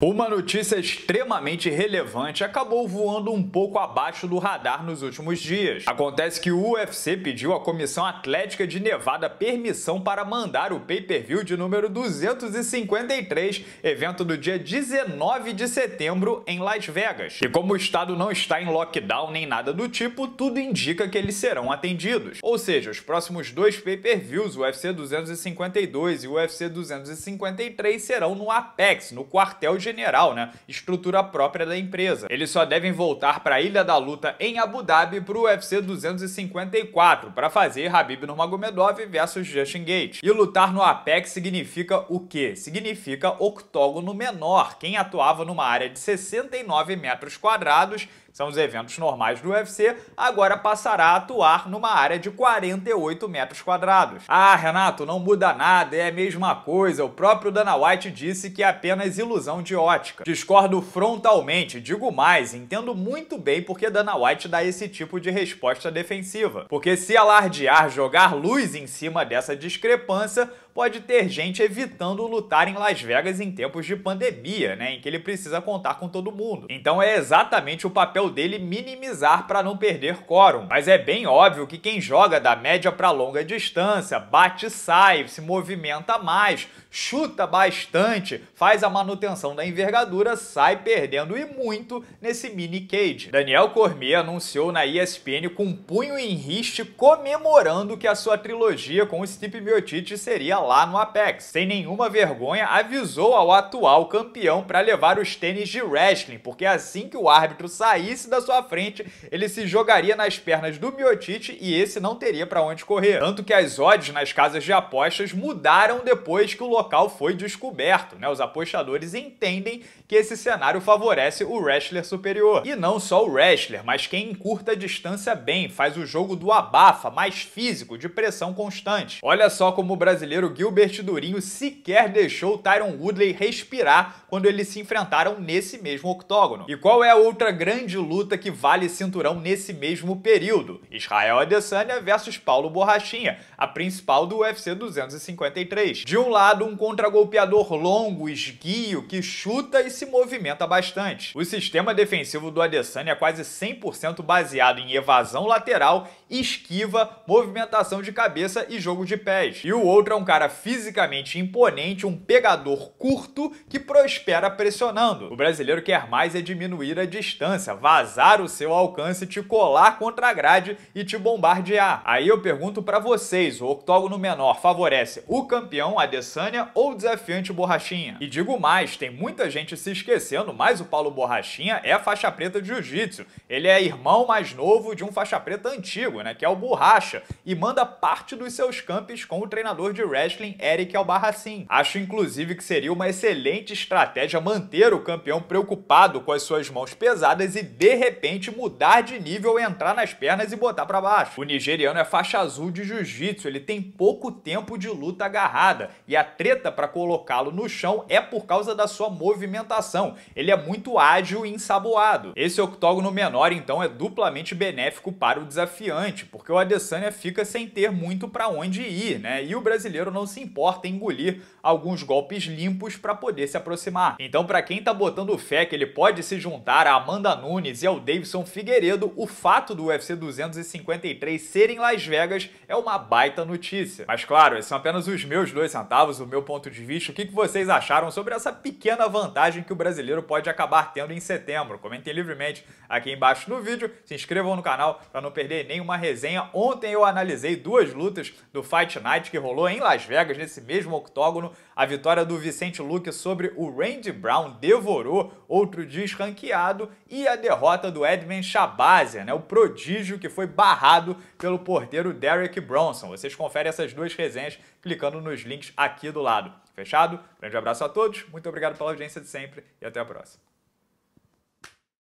Uma notícia extremamente relevante acabou voando um pouco abaixo do radar nos últimos dias. Acontece que o UFC pediu à Comissão Atlética de Nevada permissão para mandar o pay-per-view de número 253, evento do dia 19 de setembro em Las Vegas. E como o estado não está em lockdown nem nada do tipo, tudo indica que eles serão atendidos. Ou seja, os próximos dois pay-per-views, o UFC 252 e o UFC 253, serão no Apex, no quartel de general, né? Estrutura própria da empresa. Eles só devem voltar para a Ilha da Luta em Abu Dhabi para o UFC 254 para fazer Habib Nurmagomedov versus Justin Gates. E lutar no Apex significa o quê? Significa octógono menor. Quem atuava numa área de 69 metros quadrados são os eventos normais do UFC, agora passará a atuar numa área de 48 metros quadrados. Ah, Renato, não muda nada, é a mesma coisa. O próprio Dana White disse que é apenas ilusão de ótica. Discordo frontalmente, digo mais, entendo muito bem porque Dana White dá esse tipo de resposta defensiva. Porque se alardear jogar luz em cima dessa discrepância, pode ter gente evitando lutar em Las Vegas em tempos de pandemia, né, em que ele precisa contar com todo mundo. Então é exatamente o papel dele minimizar para não perder quórum. Mas é bem óbvio que quem joga da média para longa distância, bate sai, se movimenta mais, chuta bastante, faz a manutenção da envergadura, sai perdendo e muito nesse mini cage. Daniel Cormier anunciou na ESPN com um punho em riste comemorando que a sua trilogia com o Stipe Miocic seria lá no Apex. Sem nenhuma vergonha, avisou ao atual campeão para levar os tênis de wrestling, porque assim que o árbitro saísse da sua frente, ele se jogaria nas pernas do Miotite e esse não teria para onde correr. Tanto que as odds nas casas de apostas mudaram depois que o local foi descoberto, né? Os apostadores entendem que esse cenário favorece o wrestler superior. E não só o wrestler, mas quem encurta a distância bem, faz o jogo do abafa, mais físico, de pressão constante. Olha só como o brasileiro Gilbert Durinho sequer deixou Tyron Woodley respirar quando eles se enfrentaram nesse mesmo octógono. E qual é a outra grande luta que vale cinturão nesse mesmo período? Israel Adesanya versus Paulo Borrachinha, a principal do UFC 253. De um lado, um contragolpeador longo, esguio, que chuta e se movimenta bastante. O sistema defensivo do Adesanya é quase 100% baseado em evasão lateral, esquiva, movimentação de cabeça e jogo de pés. E o outro é um cara cara fisicamente imponente, um pegador curto que prospera pressionando. O brasileiro quer mais é diminuir a distância, vazar o seu alcance, te colar contra a grade e te bombardear. Aí eu pergunto para vocês, o octógono menor favorece o campeão Adesanya ou o desafiante Borrachinha? E digo mais, tem muita gente se esquecendo, mas o Paulo Borrachinha é faixa preta de jiu-jitsu. Ele é irmão mais novo de um faixa preta antigo, né, que é o Borracha, e manda parte dos seus campos com o treinador de red wrestling Eric Albarracin. Acho inclusive que seria uma excelente estratégia manter o campeão preocupado com as suas mãos pesadas e de repente mudar de nível, entrar nas pernas e botar para baixo. O nigeriano é faixa azul de jiu-jitsu, ele tem pouco tempo de luta agarrada e a treta para colocá-lo no chão é por causa da sua movimentação. Ele é muito ágil e ensaboado. Esse octógono menor então é duplamente benéfico para o desafiante, porque o Adesanya fica sem ter muito para onde ir, né? E o brasileiro não não se importa em engolir alguns golpes limpos para poder se aproximar. Então, para quem tá botando fé que ele pode se juntar a Amanda Nunes e ao Davidson Figueiredo, o fato do UFC 253 ser em Las Vegas é uma baita notícia. Mas claro, esses são apenas os meus dois centavos, o meu ponto de vista. O que vocês acharam sobre essa pequena vantagem que o brasileiro pode acabar tendo em setembro? Comentem livremente aqui embaixo no vídeo, se inscrevam no canal para não perder nenhuma resenha. Ontem eu analisei duas lutas do Fight Night que rolou em Las Vegas, nesse mesmo octógono, a vitória do Vicente Luque sobre o Randy Brown devorou outro desranqueado e a derrota do Edmund Shabazian, né, o prodígio que foi barrado pelo porteiro Derek Bronson. Vocês conferem essas duas resenhas clicando nos links aqui do lado. Fechado? Grande abraço a todos, muito obrigado pela audiência de sempre e até a próxima.